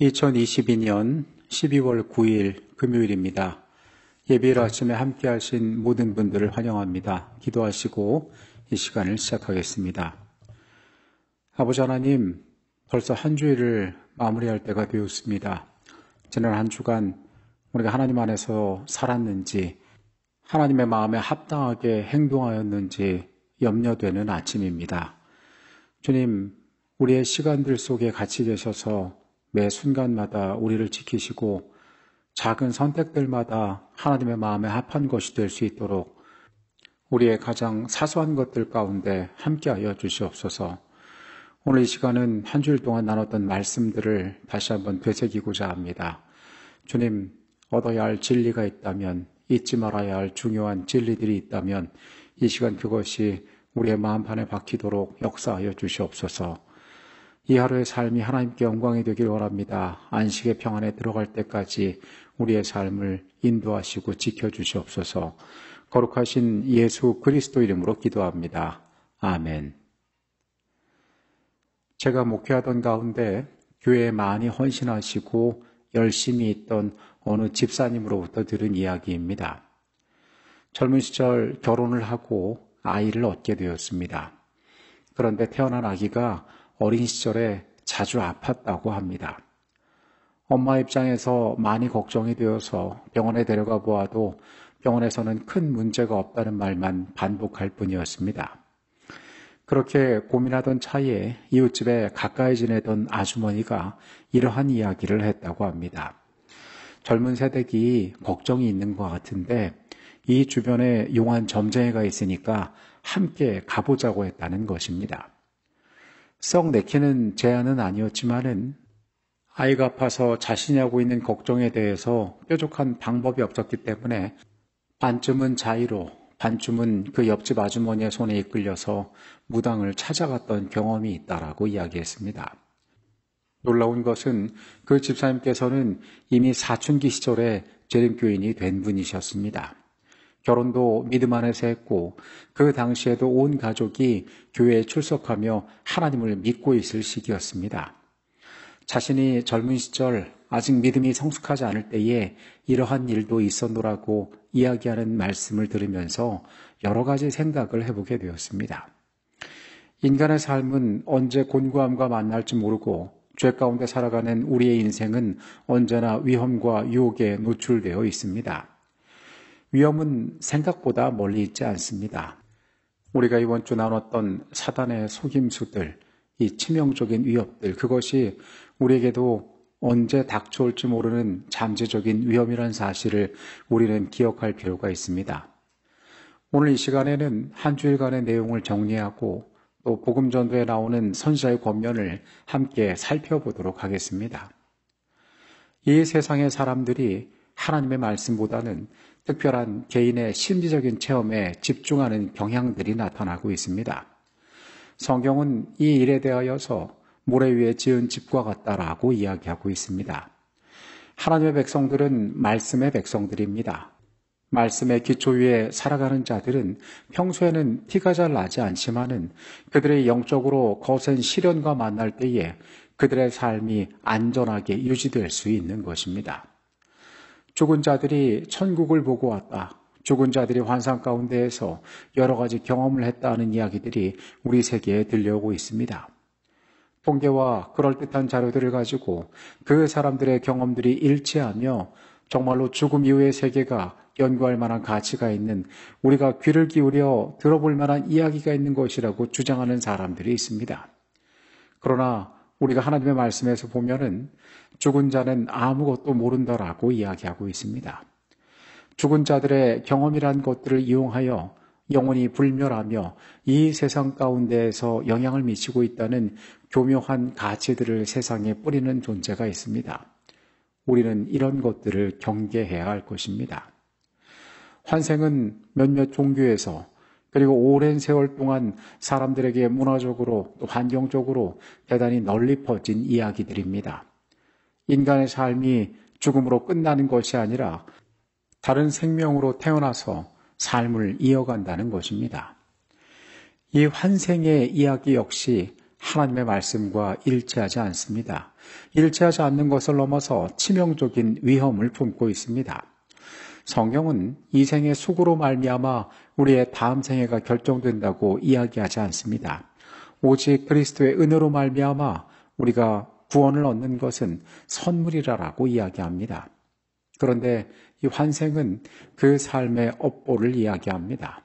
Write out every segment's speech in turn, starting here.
2022년 12월 9일 금요일입니다. 예비일 아침에 함께 하신 모든 분들을 환영합니다. 기도하시고 이 시간을 시작하겠습니다. 아버지 하나님, 벌써 한 주일을 마무리할 때가 되었습니다. 지난 한 주간 우리가 하나님 안에서 살았는지, 하나님의 마음에 합당하게 행동하였는지 염려되는 아침입니다. 주님, 우리의 시간들 속에 같이 계셔서 매 순간마다 우리를 지키시고 작은 선택들마다 하나님의 마음에 합한 것이 될 수 있도록 우리의 가장 사소한 것들 가운데 함께하여 주시옵소서. 오늘 이 시간은 한 주일 동안 나눴던 말씀들을 다시 한번 되새기고자 합니다. 주님, 얻어야 할 진리가 있다면, 잊지 말아야 할 중요한 진리들이 있다면, 이 시간 그것이 우리의 마음판에 박히도록 역사하여 주시옵소서. 이 하루의 삶이 하나님께 영광이 되길 원합니다. 안식의 평안에 들어갈 때까지 우리의 삶을 인도하시고 지켜주시옵소서. 거룩하신 예수 그리스도 이름으로 기도합니다. 아멘. 제가 목회하던 가운데 교회에 많이 헌신하시고 열심히 있던 어느 집사님으로부터 들은 이야기입니다. 젊은 시절 결혼을 하고 아이를 얻게 되었습니다. 그런데 태어난 아기가 어린 시절에 자주 아팠다고 합니다. 엄마 입장에서 많이 걱정이 되어서 병원에 데려가 보아도 병원에서는 큰 문제가 없다는 말만 반복할 뿐이었습니다. 그렇게 고민하던 차이에 이웃집에 가까이 지내던 아주머니가 이러한 이야기를 했다고 합니다. 젊은 세대기 걱정이 있는 것 같은데 이 주변에 용한 점쟁이가 있으니까 함께 가보자고 했다는 것입니다. 썩 내키는 제안은 아니었지만은 아이가 아파서 자신이 하고 있는 걱정에 대해서 뾰족한 방법이 없었기 때문에 반쯤은 자의로 반쯤은 그 옆집 아주머니의 손에 이끌려서 무당을 찾아갔던 경험이 있다라고 이야기했습니다. 놀라운 것은 그 집사님께서는 이미 사춘기 시절에 재림교인이 된 분이셨습니다. 결혼도 믿음 안에서 했고 그 당시에도 온 가족이 교회에 출석하며 하나님을 믿고 있을 시기였습니다. 자신이 젊은 시절 아직 믿음이 성숙하지 않을 때에 이러한 일도 있었노라고 이야기하는 말씀을 들으면서 여러 가지 생각을 해보게 되었습니다. 인간의 삶은 언제 곤고함과 만날지 모르고 죄 가운데 살아가는 우리의 인생은 언제나 위험과 유혹에 노출되어 있습니다. 위험은 생각보다 멀리 있지 않습니다. 우리가 이번 주 나눴던 사단의 속임수들, 이 치명적인 위협들, 그것이 우리에게도 언제 닥쳐올지 모르는 잠재적인 위험이란 사실을 우리는 기억할 필요가 있습니다. 오늘 이 시간에는 한 주일간의 내용을 정리하고 또 복음전도에 나오는 선사의 권면을 함께 살펴보도록 하겠습니다. 이 세상의 사람들이 하나님의 말씀보다는 특별한 개인의 심리적인 체험에 집중하는 경향들이 나타나고 있습니다. 성경은 이 일에 대하여서 모래 위에 지은 집과 같다라고 이야기하고 있습니다. 하나님의 백성들은 말씀의 백성들입니다. 말씀의 기초 위에 살아가는 자들은 평소에는 티가잘 나지 않지만은 그들의 영적으로 거센 시련과 만날 때에 그들의 삶이 안전하게 유지될 수 있는 것입니다. 죽은 자들이 천국을 보고 왔다. 죽은 자들이 환상 가운데에서 여러 가지 경험을 했다는 이야기들이 우리 세계에 들려오고 있습니다. 통계와 그럴듯한 자료들을 가지고 그 사람들의 경험들이 일치하며 정말로 죽음 이후의 세계가 연구할 만한 가치가 있는 우리가 귀를 기울여 들어볼 만한 이야기가 있는 것이라고 주장하는 사람들이 있습니다. 그러나 우리가 하나님의 말씀에서 보면은 죽은 자는 아무것도 모른다라고 이야기하고 있습니다. 죽은 자들의 경험이란 것들을 이용하여 영혼이 불멸하며 이 세상 가운데에서 영향을 미치고 있다는 교묘한 가치들을 세상에 뿌리는 존재가 있습니다. 우리는 이런 것들을 경계해야 할 것입니다. 환생은 몇몇 종교에서 그리고 오랜 세월 동안 사람들에게 문화적으로 환경적으로 대단히 널리 퍼진 이야기들입니다. 인간의 삶이 죽음으로 끝나는 것이 아니라 다른 생명으로 태어나서 삶을 이어간다는 것입니다. 이 환생의 이야기 역시 하나님의 말씀과 일치하지 않습니다. 일치하지 않는 것을 넘어서 치명적인 위험을 품고 있습니다. 성경은 이생의 수고로 말미암아 우리의 다음 생애가 결정된다고 이야기하지 않습니다. 오직 그리스도의 은혜로 말미암아 우리가 구원을 얻는 것은 선물이라라고 이야기합니다. 그런데 이 환생은 그 삶의 업보를 이야기합니다.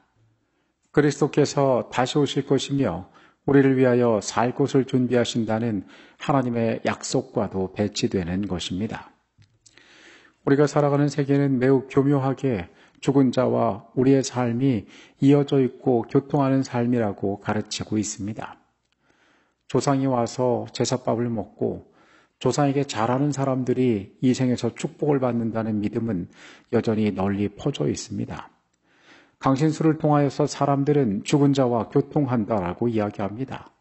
그리스도께서 다시 오실 것이며 우리를 위하여 살 곳을 준비하신다는 하나님의 약속과도 배치되는 것입니다. 우리가 살아가는 세계는 매우 교묘하게 죽은 자와 우리의 삶이 이어져 있고 교통하는 삶이라고 가르치고 있습니다. 조상이 와서 제사밥을 먹고 조상에게 잘하는 사람들이 이 생에서 축복을 받는다는 믿음은 여전히 널리 퍼져 있습니다. 강신수를 통하여서 사람들은 죽은 자와 교통한다라고 이야기합니다.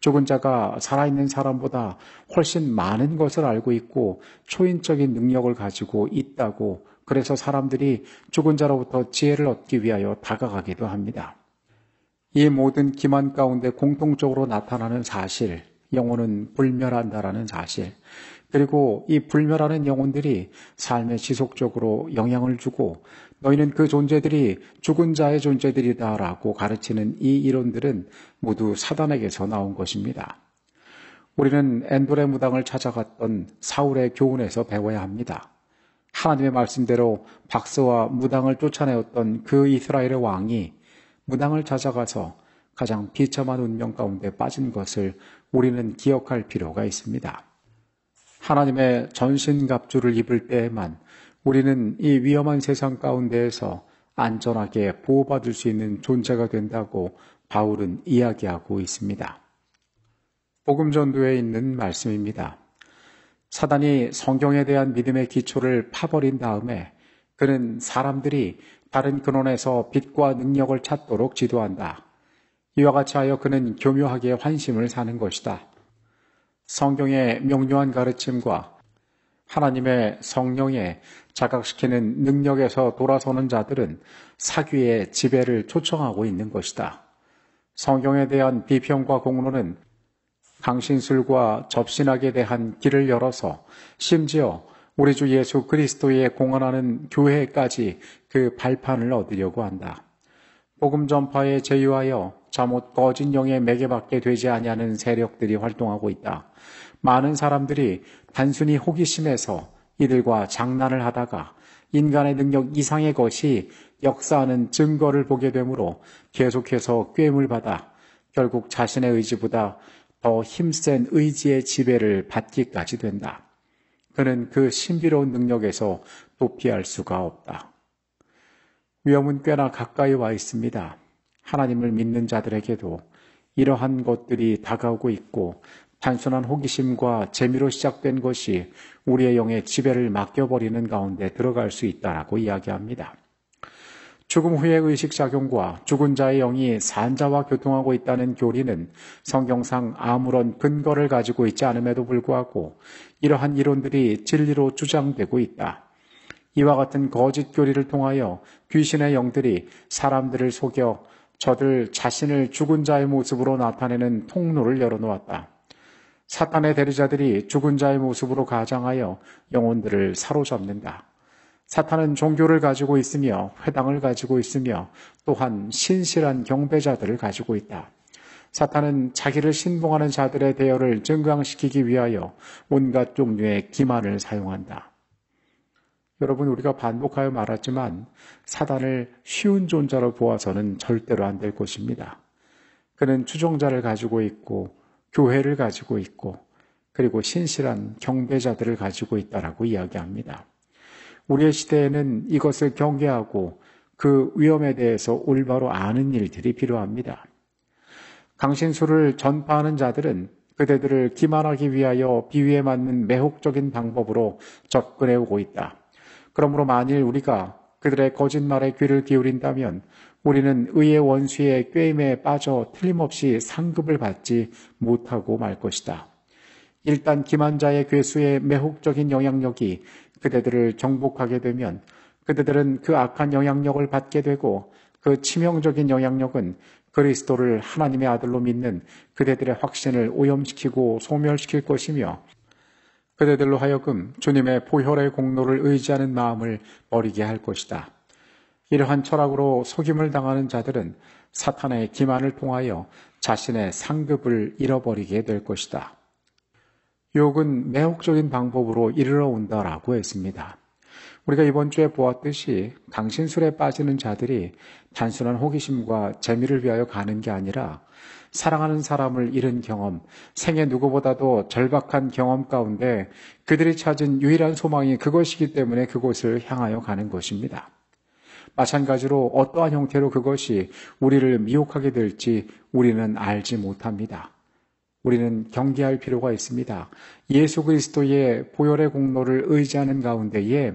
죽은 자가 살아있는 사람보다 훨씬 많은 것을 알고 있고 초인적인 능력을 가지고 있다고 그래서 사람들이 죽은 자로부터 지혜를 얻기 위하여 다가가기도 합니다. 이 모든 기만 가운데 공통적으로 나타나는 사실, 영혼은 불멸한다라는 사실, 그리고 이 불멸하는 영혼들이 삶에 지속적으로 영향을 주고 너희는 그 존재들이 죽은 자의 존재들이다라고 가르치는 이 이론들은 모두 사단에게서 나온 것입니다. 우리는 엔돌의 무당을 찾아갔던 사울의 교훈에서 배워야 합니다. 하나님의 말씀대로 박사와 무당을 쫓아내었던 그 이스라엘의 왕이 무당을 찾아가서 가장 비참한 운명 가운데 빠진 것을 우리는 기억할 필요가 있습니다. 하나님의 전신갑주를 입을 때에만 우리는 이 위험한 세상 가운데에서 안전하게 보호받을 수 있는 존재가 된다고 바울은 이야기하고 있습니다. 복음전도에 있는 말씀입니다. 사단이 성경에 대한 믿음의 기초를 파버린 다음에 그는 사람들이 다른 근원에서 빛과 능력을 찾도록 지도한다. 이와 같이 하여 그는 교묘하게 환심을 사는 것이다. 성경의 명료한 가르침과 하나님의 성령에 자각시키는 능력에서 돌아서는 자들은 사귀의 지배를 초청하고 있는 것이다. 성경에 대한 비평과 공론은 강신술과 접신학에 대한 길을 열어서 심지어 우리 주 예수 그리스도의 공헌하는 교회까지 그 발판을 얻으려고 한다. 복음 전파에 제휴하여 잘못 거진 영에 매개받게 되지 아니하는 세력들이 활동하고 있다. 많은 사람들이 단순히 호기심에서 이들과 장난을 하다가 인간의 능력 이상의 것이 역사하는 증거를 보게 되므로 계속해서 꾀임을 받아 결국 자신의 의지보다 더 힘센 의지의 지배를 받기까지 된다. 그는 그 신비로운 능력에서 도피할 수가 없다. 위험은 꽤나 가까이 와 있습니다. 하나님을 믿는 자들에게도 이러한 것들이 다가오고 있고 단순한 호기심과 재미로 시작된 것이 우리의 영의 지배를 맡겨버리는 가운데 들어갈 수 있다라고 이야기합니다. 죽음 후의 의식작용과 죽은 자의 영이 산 자와 교통하고 있다는 교리는 성경상 아무런 근거를 가지고 있지 않음에도 불구하고 이러한 이론들이 진리로 주장되고 있다. 이와 같은 거짓 교리를 통하여 귀신의 영들이 사람들을 속여 저들 자신을 죽은 자의 모습으로 나타내는 통로를 열어놓았다. 사탄의 대리자들이 죽은 자의 모습으로 가장하여 영혼들을 사로잡는다. 사탄은 종교를 가지고 있으며 회당을 가지고 있으며 또한 신실한 경배자들을 가지고 있다. 사탄은 자기를 신봉하는 자들의 대열을 증강시키기 위하여 온갖 종류의 기만을 사용한다. 여러분, 우리가 반복하여 말았지만 사단을 쉬운 존재로 보아서는 절대로 안 될 것입니다. 그는 추종자를 가지고 있고, 교회를 가지고 있고, 그리고 신실한 경배자들을 가지고 있다라고 이야기합니다. 우리의 시대에는 이것을 경계하고 그 위험에 대해서 올바로 아는 일들이 필요합니다. 강신술을 전파하는 자들은 그대들을 기만하기 위하여 비위에 맞는 매혹적인 방법으로 접근해 오고 있다. 그러므로 만일 우리가 그들의 거짓말에 귀를 기울인다면 우리는 의의 원수의 꾀임에 빠져 틀림없이 상급을 받지 못하고 말 것이다. 일단 기만자의 괴수의 매혹적인 영향력이 그대들을 정복하게 되면 그대들은 그 악한 영향력을 받게 되고 그 치명적인 영향력은 그리스도를 하나님의 아들로 믿는 그대들의 확신을 오염시키고 소멸시킬 것이며 그대들로 하여금 주님의 보혈의 공로를 의지하는 마음을 버리게 할 것이다. 이러한 철학으로 속임을 당하는 자들은 사탄의 기만을 통하여 자신의 상급을 잃어버리게 될 것이다. 유혹은 매혹적인 방법으로 이르러 온다라고 했습니다. 우리가 이번 주에 보았듯이 강신술에 빠지는 자들이 단순한 호기심과 재미를 위하여 가는 게 아니라 사랑하는 사람을 잃은 경험, 생애 누구보다도 절박한 경험 가운데 그들이 찾은 유일한 소망이 그것이기 때문에 그곳을 향하여 가는 것입니다. 마찬가지로 어떠한 형태로 그것이 우리를 미혹하게 될지 우리는 알지 못합니다. 우리는 경계할 필요가 있습니다. 예수 그리스도의 보혈의 공로를 의지하는 가운데에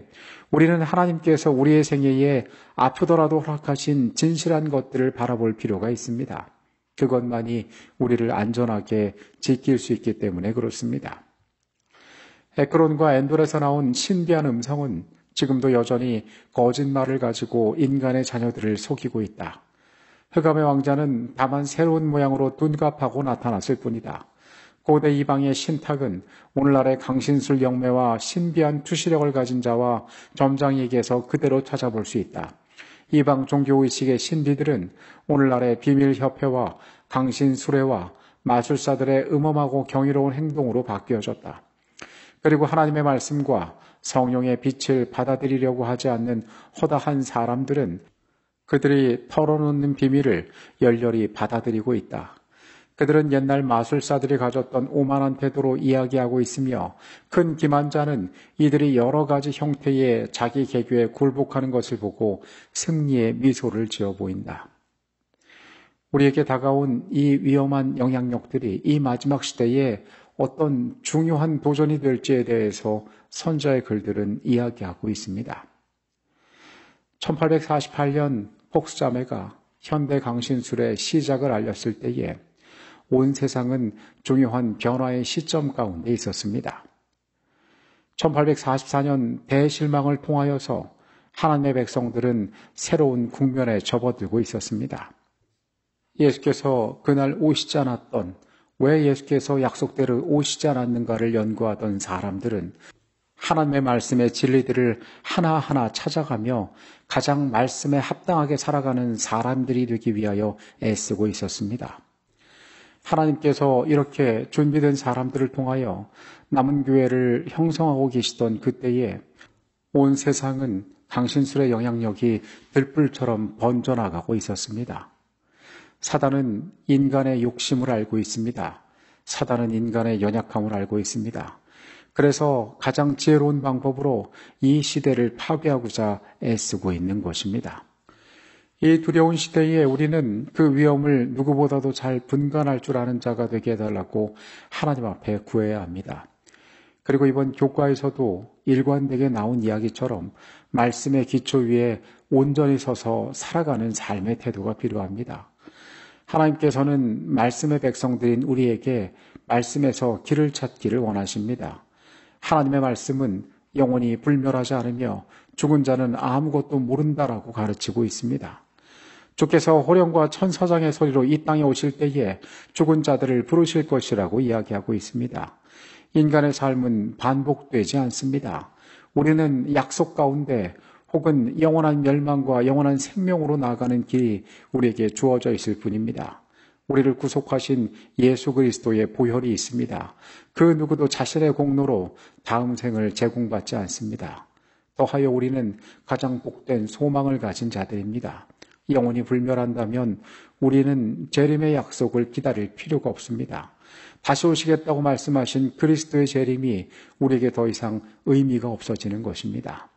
우리는 하나님께서 우리의 생애에 아프더라도 허락하신 진실한 것들을 바라볼 필요가 있습니다. 그것만이 우리를 안전하게 지킬 수 있기 때문에 그렇습니다. 에크론과 엔돌에서 나온 신비한 음성은 지금도 여전히 거짓말을 가지고 인간의 자녀들을 속이고 있다. 흑암의 왕자는 다만 새로운 모양으로 눈갑하고 나타났을 뿐이다. 고대 이방의 신탁은 오늘날의 강신술 영매와 신비한 투시력을 가진 자와 점장에게서 그대로 찾아볼 수 있다. 이방 종교의식의 신비들은 오늘날의 비밀협회와 강신술회와 마술사들의 음험하고 경이로운 행동으로 바뀌어졌다. 그리고 하나님의 말씀과 성령의 빛을 받아들이려고 하지 않는 허다한 사람들은 그들이 털어놓는 비밀을 열렬히 받아들이고 있다. 그들은 옛날 마술사들이 가졌던 오만한 태도로 이야기하고 있으며 큰 기만자는 이들이 여러 가지 형태의 자기 개교에 굴복하는 것을 보고 승리의 미소를 지어 보인다. 우리에게 다가온 이 위험한 영향력들이 이 마지막 시대에 어떤 중요한 도전이 될지에 대해서 선자의 글들은 이야기하고 있습니다. 1848년 폭스자매가 현대 강신술의 시작을 알렸을 때에 온 세상은 중요한 변화의 시점 가운데 있었습니다. 1844년 대실망을 통하여서 하나님의 백성들은 새로운 국면에 접어들고 있었습니다. 예수께서 그날 오시지 않았던 왜 예수께서 약속대로 오시지 않았는가를 연구하던 사람들은 하나님의 말씀의 진리들을 하나하나 찾아가며 가장 말씀에 합당하게 살아가는 사람들이 되기 위하여 애쓰고 있었습니다. 하나님께서 이렇게 준비된 사람들을 통하여 남은 교회를 형성하고 계시던 그때에 온 세상은 당신술의 영향력이 들불처럼 번져나가고 있었습니다. 사단은 인간의 욕심을 알고 있습니다. 사단은 인간의 연약함을 알고 있습니다. 그래서 가장 지혜로운 방법으로 이 시대를 파괴하고자 애쓰고 있는 것입니다. 이 두려운 시대에 우리는 그 위험을 누구보다도 잘 분간할 줄 아는 자가 되게 해달라고 하나님 앞에 구해야 합니다. 그리고 이번 교과에서도 일관되게 나온 이야기처럼 말씀의 기초 위에 온전히 서서 살아가는 삶의 태도가 필요합니다. 하나님께서는 말씀의 백성들인 우리에게 말씀에서 길을 찾기를 원하십니다. 하나님의 말씀은 영원히 불멸하지 않으며 죽은 자는 아무것도 모른다라고 가르치고 있습니다. 주께서 호령과 천사장의 소리로 이 땅에 오실 때에 죽은 자들을 부르실 것이라고 이야기하고 있습니다. 인간의 삶은 반복되지 않습니다. 우리는 약속 가운데 혹은 영원한 멸망과 영원한 생명으로 나아가는 길이 우리에게 주어져 있을 뿐입니다. 우리를 구속하신 예수 그리스도의 보혈이 있습니다. 그 누구도 자신의 공로로 다음 생을 제공받지 않습니다. 더하여 우리는 가장 복된 소망을 가진 자들입니다. 영원히 불멸한다면 우리는 재림의 약속을 기다릴 필요가 없습니다. 다시 오시겠다고 말씀하신 그리스도의 재림이 우리에게 더 이상 의미가 없어지는 것입니다.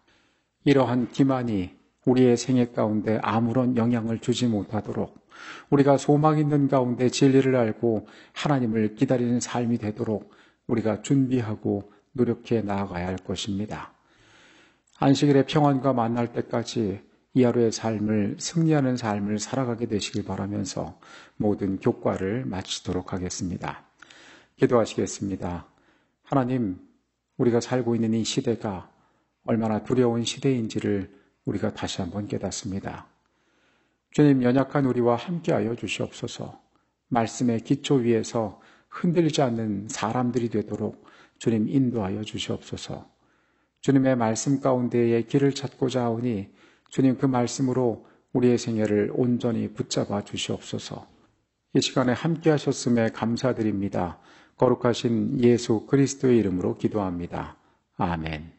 이러한 기만이 우리의 생애 가운데 아무런 영향을 주지 못하도록 우리가 소망 있는 가운데 진리를 알고 하나님을 기다리는 삶이 되도록 우리가 준비하고 노력해 나아가야 할 것입니다. 안식일의 평안과 만날 때까지 이 하루의 삶을 승리하는 삶을 살아가게 되시길 바라면서 모든 교과를 마치도록 하겠습니다. 기도하시겠습니다. 하나님, 우리가 살고 있는 이 시대가 얼마나 두려운 시대인지를 우리가 다시 한번 깨닫습니다. 주님 연약한 우리와 함께하여 주시옵소서. 말씀의 기초 위에서 흔들리지 않는 사람들이 되도록 주님 인도하여 주시옵소서. 주님의 말씀 가운데의 길을 찾고자 하오니 주님 그 말씀으로 우리의 생애를 온전히 붙잡아 주시옵소서. 이 시간에 함께 하셨음에 감사드립니다. 거룩하신 예수 그리스도의 이름으로 기도합니다. 아멘.